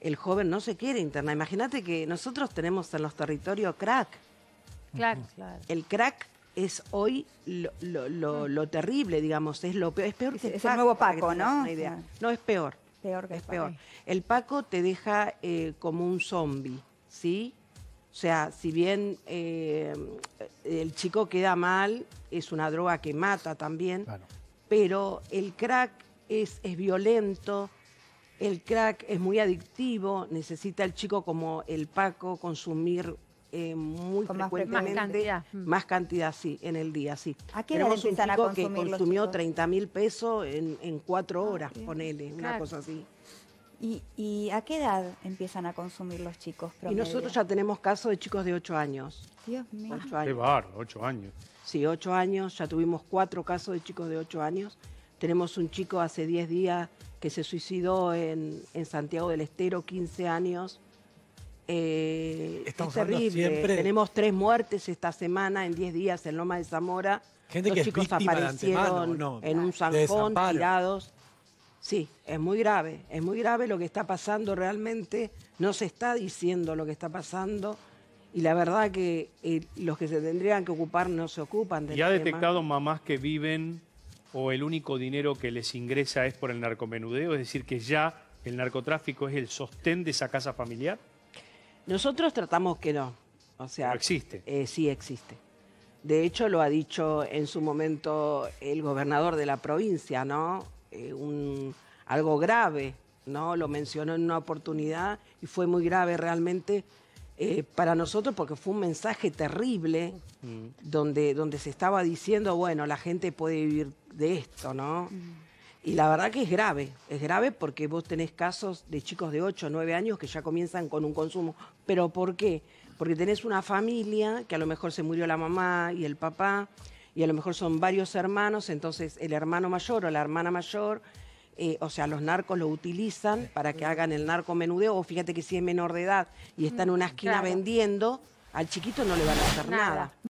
el joven no se quiere internar. Imagínate que nosotros tenemos en los territorios crack. Claro, claro. El crack es hoy lo, terrible, digamos, es lo peor, es peor que es, el nuevo Paco, ¿no? No es peor. Peor que es peor. El Paco te deja eh, como un zombie, ¿sí? O sea, si bien eh, el chico queda mal, es una droga que mata también, pero el crack es violento, el crack es muy adictivo, necesita el chico como el Paco consumir eh, muy frecuentemente. Más cantidad. Mm. Más sí, en el día, sí. ¿A qué Tenemos un chico que consumió 30 mil pesos en, cuatro ah, horas, ponele, una cosa así. ¿Y, a qué edad empiezan a consumir los chicos? Y nosotros ya tenemos casos de chicos de ocho años. Dios mío. Qué 8 años. Sí, ocho años. Ya tuvimos cuatro casos de chicos de ocho años. Tenemos un chico hace 10 días que se suicidó en, en Santiago del Estero, 15 años. Eh, es terrible. Tenemos tres muertes esta semana en 10 días en Loma de Zamora. Gente chicos aparecieron en un zanjón, tirados. Sí, es muy grave, es muy grave lo que está pasando realmente. No se está diciendo lo que está pasando. Y la verdad que eh, los que se tendrían que ocupar no se ocupan. ya ¿Y ha detectado mamás que viven o el único dinero que les ingresa es por el narcomenudeo? Es decir, que ya el narcotráfico es el sostén de esa casa familiar. Nosotros tratamos que no. O sea, existe. Eh, sí existe. De hecho, lo ha dicho en su momento el gobernador de la provincia, ¿no? Eh, algo grave, ¿no? Lo mencionó en una oportunidad y fue muy grave realmente eh, para nosotros porque fue un mensaje terrible mm. donde, donde se estaba diciendo, bueno, la gente puede vivir de esto, ¿no? Mm. Y la verdad que es grave, es grave porque vos tenés casos de chicos de 8 o 9 años que ya comienzan con un consumo. ¿Pero por qué? Porque tenés una familia que a lo mejor se murió la mamá y el papá, y a lo mejor son varios hermanos, entonces el hermano mayor o la hermana mayor, eh, o sea, los narcos lo utilizan para que hagan el narco menudeo, o fíjate que si es menor de edad y está en una esquina vendiendo, al chiquito no le van a hacer nada.